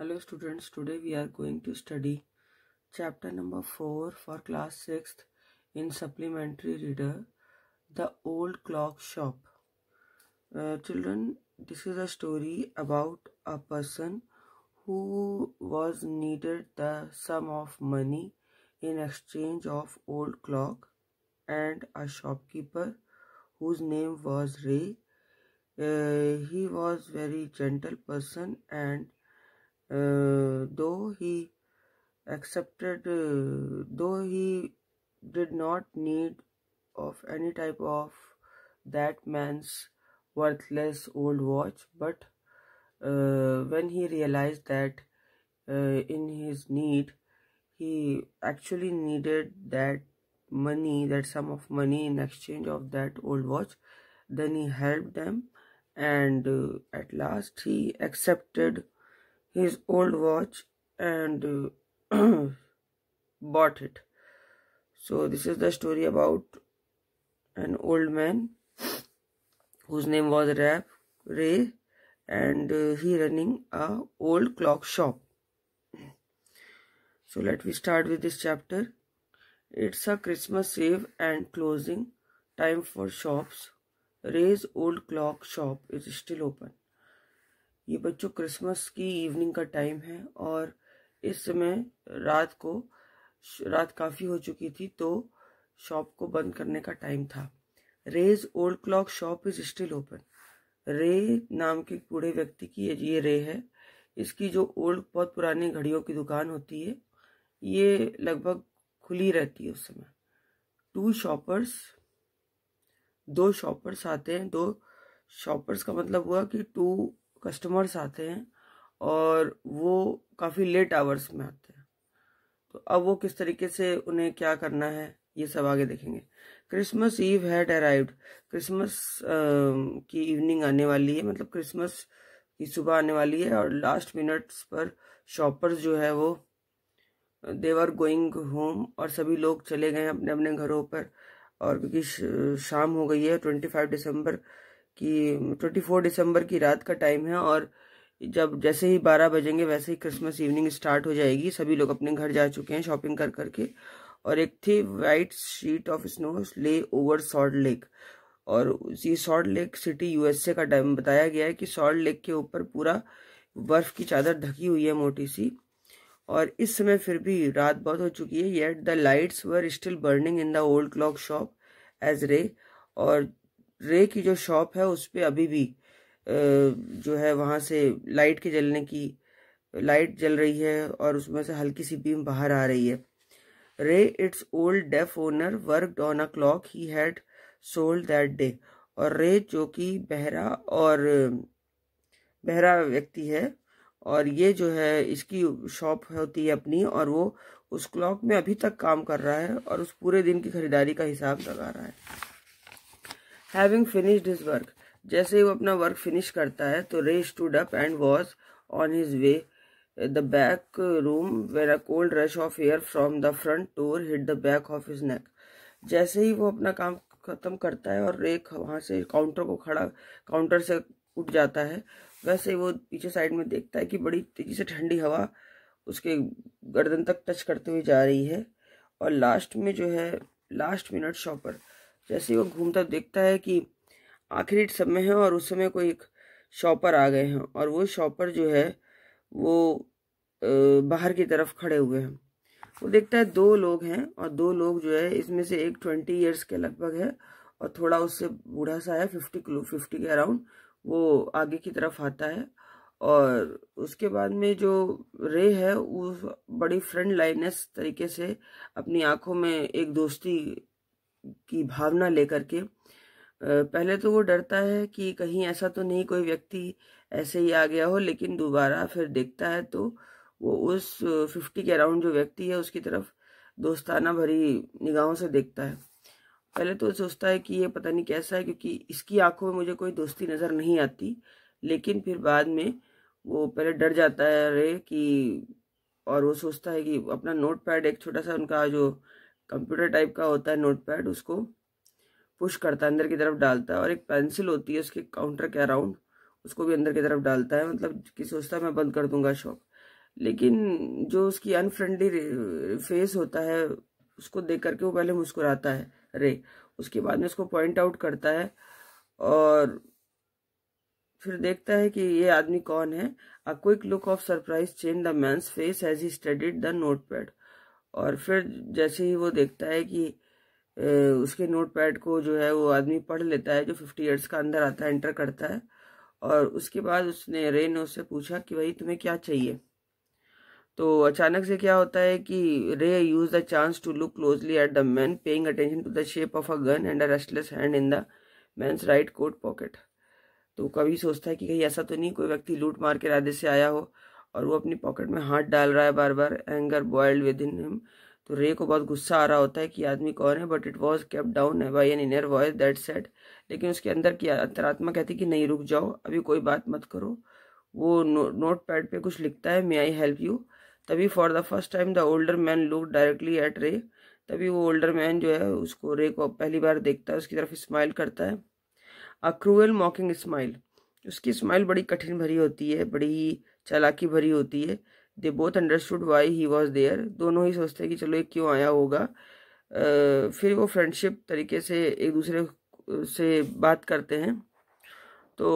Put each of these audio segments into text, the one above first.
hello students today we are going to study chapter number 4 for class 6th in supplementary reader the old clock shop uh, children this is a story about a person who was needed the sum of money in exchange of old clock and a shopkeeper whose name was ray uh, he was very gentle person and uh, though he accepted uh, though he did not need of any type of that man's worthless old watch but uh, when he realized that uh, in his need he actually needed that money that sum of money in exchange of that old watch then he helped them and uh, at last he accepted his old watch and uh, bought it so this is the story about an old man whose name was Rap Ray and uh, he running a old clock shop so let me start with this chapter it's a Christmas Eve and closing time for shops Ray's old clock shop is still open ये बच्चों Christmas की evening का time है और इस समय रात को रात काफ़ी हो चुकी थी तो शॉप को बंद करने का टाइम था Ray's old clock shop is still open Ray नाम के बूढ़े व्यक्ति की ये रे है इसकी जो ओल्ड बहुत पुरानी घड़ियों की दुकान होती है ये लगभग खुली रहती है उस समय टू शॉपर्स दो शॉपर्स आते हैं दो शॉपर्स का मतलब हुआ कि टू कस्टमर्स आते हैं और वो काफ़ी लेट आवर्स में आते हैं तो अब वो किस तरीके से उन्हें क्या करना है ये सब आगे देखेंगे Christmas eve had arrived Christmas की इवनिंग आने वाली है मतलब क्रिसमस की सुबह आने वाली है और लास्ट मिनट्स पर शॉपर्स जो है वो देवर गोइंग होम और सभी लोग चले गए अपने अपने घरों पर और क्योंकि शाम हो गई है ट्वेंटी फाइव दिसंबर कि 24 दिसंबर की रात का टाइम है और जब जैसे ही बारह बजेंगे वैसे ही क्रिसमस इवनिंग स्टार्ट हो जाएगी सभी लोग अपने घर जा चुके हैं शॉपिंग कर करके और एक थी white sheet of snow lay over Salt Lake और ये सॉल्ट लेक सिटी यूएसए का टाइम बताया गया है कि सॉल्ट लेक के ऊपर पूरा बर्फ की चादर ढकी हुई है मोटी सी और इस समय फिर भी रात बहुत हो चुकी है yet the lights were still burning in the old clock shop as Ray और रे की जो शॉप है उस पर अभी भी जो है वहाँ से लाइट के जलने की लाइट जल रही है और उसमें से हल्की सी बीम बाहर आ रही है Ray its old deaf owner worked on a clock he had sold that day और रे जो कि बहरा और बहरा व्यक्ति है और ये जो है इसकी शॉप होती है अपनी और वो उस क्लॉक में अभी तक काम कर रहा है और उस पूरे दिन की खरीदारी का हिसाब लगा रहा है हैविंग फिनिश्ड हिज वर्क जैसे ही वो अपना वर्क फिनिश करता है तो Ray stood up and was on his way the back room where a cold rush of air from the front door hit the back of his neck जैसे ही वो अपना काम खत्म करता है और एक वहाँ से काउंटर को खड़ा काउंटर से उठ जाता है वैसे वो पीछे साइड में देखता है कि बड़ी तेजी से ठंडी हवा उसके गर्दन तक टच करते हुए जा रही है और लास्ट में जो है लास्ट मिनट शॉपर जैसे वो घूमता देखता है कि आखिरी समय है और उस समय कोई एक शॉपर आ गए हैं और वो शॉपर जो है वो बाहर की तरफ खड़े हुए हैं वो देखता है दो लोग हैं और दो लोग जो है इसमें से एक ट्वेंटी ईयर्स के लगभग है और थोड़ा उससे बूढ़ा सा है फिफ्टी किलो फिफ्टी के अराउंड वो आगे की तरफ आता है और उसके बाद में जो रे है वो बड़ी फ्रेंड लाइनेस तरीके से अपनी आंखों में एक दोस्ती की भावना लेकर के पहले तो वो डरता है कि कहीं ऐसा तो नहीं कोई व्यक्ति ऐसे ही आ गया हो लेकिन दोबारा फिर देखता है तो वो उस फिफ्टी के अराउंड जो व्यक्ति है उसकी तरफ दोस्ताना भरी निगाहों से देखता है पहले तो सोचता है कि ये पता नहीं कैसा है क्योंकि इसकी आंखों में मुझे कोई दोस्ती नज़र नहीं आती लेकिन फिर बाद में वो पहले डर जाता है अरे कि और वो सोचता है कि अपना नोट पैड एक छोटा सा उनका जो कंप्यूटर टाइप का होता है नोटपैड उसको पुश करता है अंदर की तरफ डालता है और एक पेंसिल होती है उसके काउंटर के अराउंड उसको भी अंदर की तरफ डालता है मतलब कि सोचता है मैं बंद कर दूंगा शॉप लेकिन जो उसकी अनफ्रेंडली फेस होता है उसको देख करके वो पहले मुस्कुराता है रे उसके बाद में उसको पॉइंट आउट करता है और फिर देखता है कि ये आदमी कौन है a quick look of surprise change the मैं face as he studied the note pad और फिर जैसे ही वो देखता है कि उसके नोट पैड को जो है वो आदमी पढ़ लेता है जो फिफ्टी ईयर्स का अंदर आता है एंटर करता है और उसके बाद उसने रेन उससे पूछा कि भाई तुम्हें क्या चाहिए तो अचानक से क्या होता है कि Ray uses the chance to look closely at the man paying attention to the shape of a gun and a restless hand in the man's right coat pocket तो कभी सोचता है कि कहीं ऐसा तो नहीं कोई व्यक्ति लूट मार के इरादे से आया हो और वो अपनी पॉकेट में हाथ डाल रहा है बार बार anger boiled within him तो रे को बहुत गुस्सा आ रहा होता है कि आदमी कौन है but it was kept down है by an inner voice that said लेकिन उसके अंदर की अंतरात्मा कहती कि नहीं रुक जाओ अभी कोई बात मत करो वो नो, नोट पैड पर कुछ लिखता है मे आई हेल्प यू तभी for the first time the older man look directly at Ray तभी वो ओल्डर मैन जो है उसको रे को पहली बार देखता है उसकी तरफ स्माइल करता है अ क्रूएल मॉकिंग स्माइल उसकी स्माइल बड़ी कठिन भरी होती है बड़ी चालाकी भरी होती है they both understood why he was there दोनों ही सोचते हैं कि चलो ये क्यों आया होगा आ, फिर वो फ्रेंडशिप तरीके से एक दूसरे से बात करते हैं तो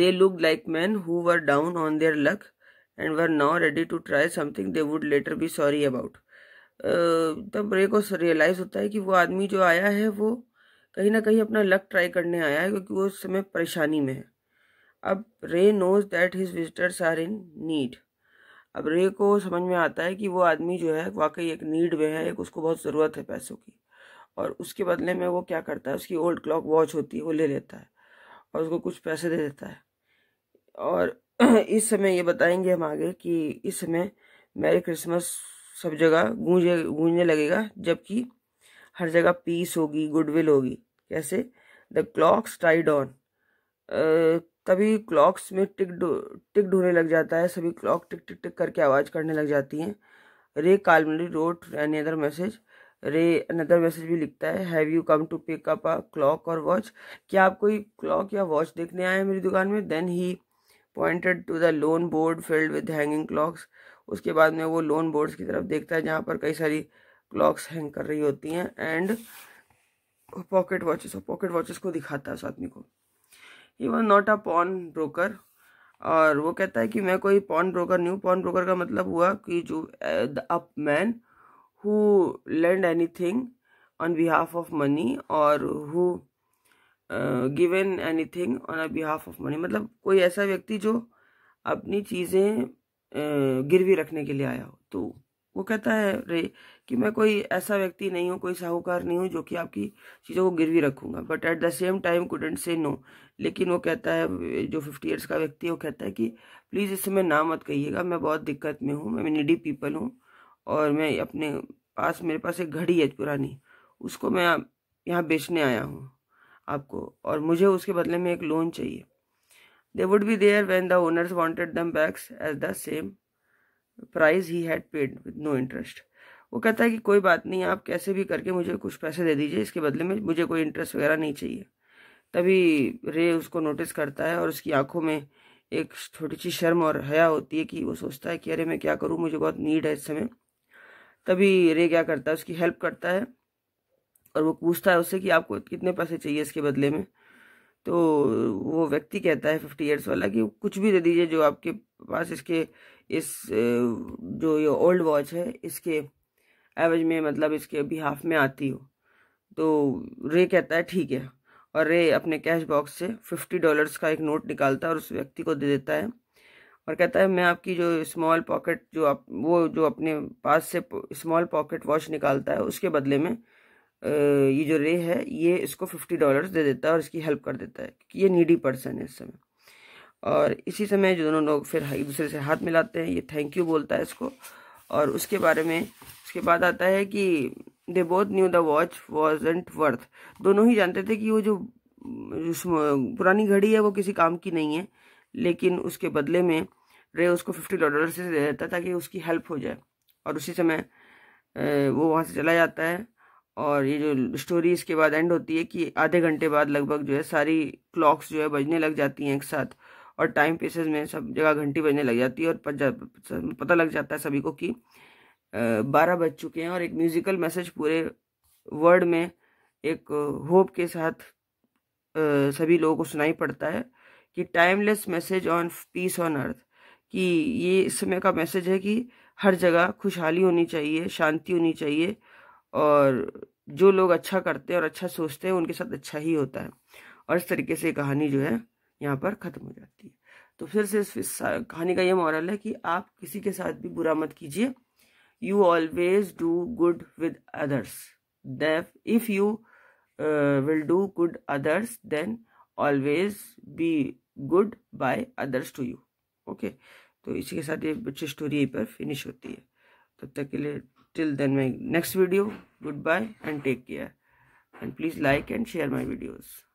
they look like men who were down on their luck and were now ready to try something they would later be sorry about तब रे को रियलाइज़ होता है कि वो आदमी जो आया है वो कहीं ना कहीं अपना लक ट्राई करने आया है क्योंकि वो उस समय परेशानी में है अब Ray knows that his visitors are in need अब रे को समझ में आता है कि वो आदमी जो है वाकई एक नीड में है एक उसको बहुत ज़रूरत है पैसों की और उसके बदले में वो क्या करता है उसकी ओल्ड क्लॉक वॉच होती है वो ले लेता है और उसको कुछ पैसे दे देता है और इस समय ये बताएंगे हम आगे कि इस समय मैरी क्रिसमस सब जगह गूंजे गूंजने लगेगा जबकि हर जगह पीस होगी गुडविल होगी कैसे द क्लॉक्स टाइड ऑन तभी क्लॉक्स में टिक टिक ढूंढने लग जाता है सभी क्लॉक टिक टिक टिक करके आवाज़ करने लग जाती हैं Ray calmly wrote another message Ray another message भी लिखता है have you come to pick up a clock और वॉच क्या आप कोई क्लॉक या वॉच देखने आए हैं मेरी दुकान में then he pointed to the long board filled with hanging clocks उसके बाद में वो लोन बोर्ड्स की तरफ देखता है जहाँ पर कई सारी क्लॉक्स हैंग कर रही होती हैं एंड पॉकेट वॉचेस और पॉकेट वॉचेस को दिखाता है उस आदमी को ही was not a pawn broker और वो कहता है कि मैं कोई पॉन ब्रोकर नहीं हूँ पॉन ब्रोकर का मतलब हुआ कि जो the up man who lend anything on behalf of money और who given anything on behalf of money मतलब कोई ऐसा व्यक्ति जो अपनी चीज़ें गिरवी रखने के लिए आया हो तो वो कहता है रे कि मैं कोई ऐसा व्यक्ति नहीं हूँ कोई साहूकार नहीं हूँ जो कि आपकी चीज़ों को गिरवी रखूँगा but at the same time couldn't say no लेकिन वो कहता है जो फिफ्टी ईयर्स का व्यक्ति है वो कहता है कि प्लीज़ इससे मैं ना मत कहिएगा मैं बहुत दिक्कत में हूँ मैं नीडी पीपल हूँ और मैं अपने पास मेरे पास एक घड़ी है पुरानी उसको मैं यहाँ बेचने आया हूँ आपको और मुझे उसके बदले में एक लोन चाहिए they would be there when the owners wanted them backs as the same price he had paid with no interest वो कहता है कि कोई बात नहीं आप कैसे भी करके मुझे कुछ पैसे दे दीजिए इसके बदले में मुझे कोई इंटरेस्ट वगैरह नहीं चाहिए तभी रे उसको नोटिस करता है और उसकी आंखों में एक छोटी सी शर्म और हया होती है कि वो सोचता है कि अरे मैं क्या करूँ मुझे बहुत नीड है इस समय तभी रे क्या करता है उसकी हेल्प करता है और वो पूछता है उससे कि आपको कितने पैसे चाहिए इसके बदले में तो वो व्यक्ति कहता है फिफ्टी ईयर्स वाला कि कुछ भी दे दीजिए जो आपके पास इसके इस जो ये ओल्ड वॉच है इसके एवरेज में मतलब इसके अभी हाफ में आती हो तो रे कहता है ठीक है और रे अपने कैश बॉक्स से फिफ्टी डॉलर्स का एक नोट निकालता है और उस व्यक्ति को दे देता है और कहता है मैं आपकी जो स्मॉल पॉकेट जो आप वो जो अपने पास से स्मॉल पॉकेट वॉच निकालता है उसके बदले में ये जो रे है ये इसको फिफ्टी डॉलर्स दे देता है और इसकी हेल्प कर देता है क्योंकि ये नीडी पर्सन है इस समय और इसी समय जो दोनों लोग फिर एक दूसरे से हाथ मिलाते हैं ये थैंक यू बोलता है इसको और उसके बारे में उसके बाद आता है कि they both knew the watch wasn't worth दोनों ही जानते थे कि वो जो पुरानी घड़ी है वो किसी काम की नहीं है लेकिन उसके बदले में रे उसको फिफ्टी डॉलर से दे देता है ताकि उसकी हेल्प हो जाए और उसी समय वो वहाँ से चला जाता है और ये जो स्टोरी इसके बाद एंड होती है कि आधे घंटे बाद लगभग जो है सारी क्लॉक्स जो है बजने लग जाती हैं एक साथ और टाइम पीसेस में सब जगह घंटी बजने लग जाती है और पता लग जाता है सभी को कि बारह बज चुके हैं और एक म्यूज़िकल मैसेज पूरे वर्ल्ड में एक होप के साथ सभी लोगों को सुनाई पड़ता है कि timeless message on peace on earth कि ये इस समय का मैसेज है कि हर जगह खुशहाली होनी चाहिए शांति होनी चाहिए और जो लोग अच्छा करते हैं और अच्छा सोचते हैं उनके साथ अच्छा ही होता है और इस तरीके से कहानी जो है यहाँ पर ख़त्म हो जाती है तो फिर से इस कहानी का ये मॉरल है कि आप किसी के साथ भी बुरा मत कीजिए you always do good with others देफ if you will do good others then always be good by others to you okay तो इसी के साथ ये बच्चे स्टोरी यहीं पर फिनिश होती है तब तक के लिए till then my next video goodbye and take care and please like and share my videos